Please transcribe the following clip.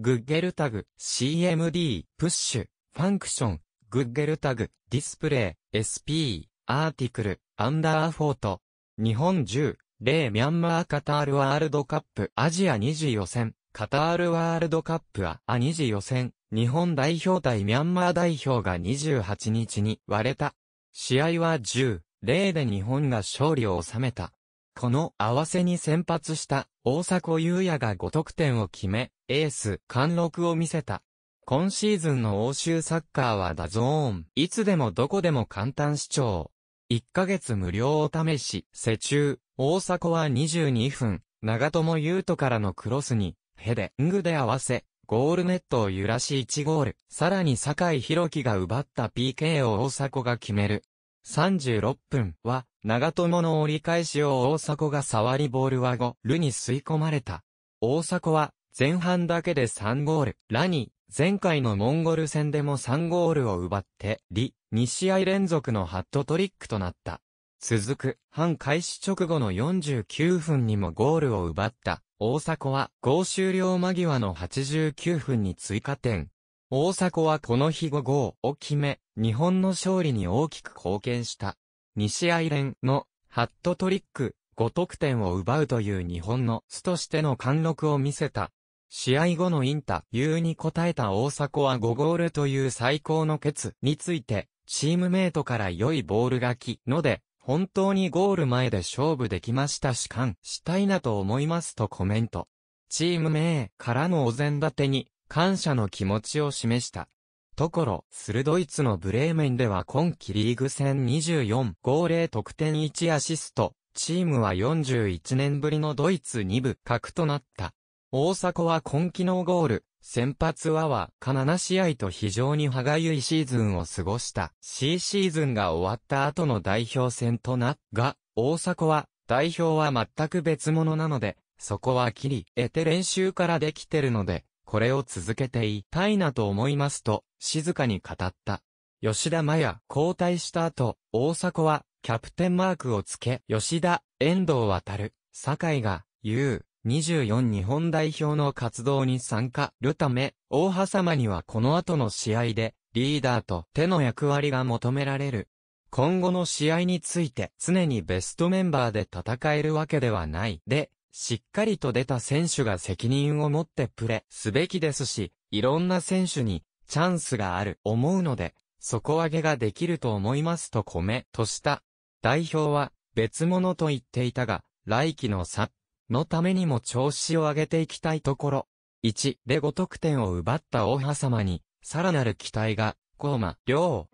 グッゲルタグ、CMD、プッシュ、ファンクション、グッゲルタグ、ディスプレイ、SP、アーティクル、アンダーフォート。日本10、例ミャンマーカタールワールドカップアジア2次予選、カタールワールドカップは、ア2次予選、日本代表対ミャンマー代表が28日に割れた。試合は10、例で日本が勝利を収めた。この合わせに先発した大迫優也が5得点を決め、エース貫禄を見せた。今シーズンの欧州サッカーはダゾーン、いつでもどこでも簡単視聴。1ヶ月無料を試し、世中、大迫は22分、長友優斗からのクロスに、ヘデングで合わせ、ゴールネットを揺らし1ゴール、さらに坂井宏樹が奪った PK を大迫が決める。36分は、長友の折り返しを大迫が触りボールは5、ルに吸い込まれた。大迫は、前半だけで3ゴール、ラに、前回のモンゴル戦でも3ゴールを奪って、リ、2試合連続のハットトリックとなった。続く、半開始直後の49分にもゴールを奪った、大迫は、合終了間際の89分に追加点、大迫はこの日5号を決め、日本の勝利に大きく貢献した。2試合連のハットトリック5得点を奪うという日本のスとしての貫禄を見せた。試合後のインタビューに答えた大迫は5ゴールという最高のケツについて、チームメイトから良いボールが来ので、本当にゴール前で勝負できましたし感したいなと思いますとコメント。チーム名からのお膳立てに感謝の気持ちを示した。ところ、スルドイツのブレーメンでは今季リーグ戦24、号0得点1アシスト、チームは41年ぶりのドイツ2部格となった。大迫は今季のゴール、先発ははかな試合と非常に歯がゆいシーズンを過ごした。C シーズンが終わった後の代表戦とな、が、大迫は、代表は全く別物なので、そこは切り得て練習からできてるので、これを続けていたいなと思いますと、静かに語った。吉田麻也交代した後、大迫は、キャプテンマークをつけ、吉田、遠藤渡、酒井が、U、24日本代表の活動に参加るため、大葉様にはこの後の試合で、リーダーと手の役割が求められる。今後の試合について常にベストメンバーで戦えるわけではない。で、しっかりと出た選手が責任を持ってプレすべきですし、いろんな選手にチャンスがある思うので、底上げができると思いますとコメとした。代表は別物と言っていたが、来季の差のためにも調子を上げていきたいところ。1で5得点を奪った大葉様に、さらなる期待が、コーマ、両。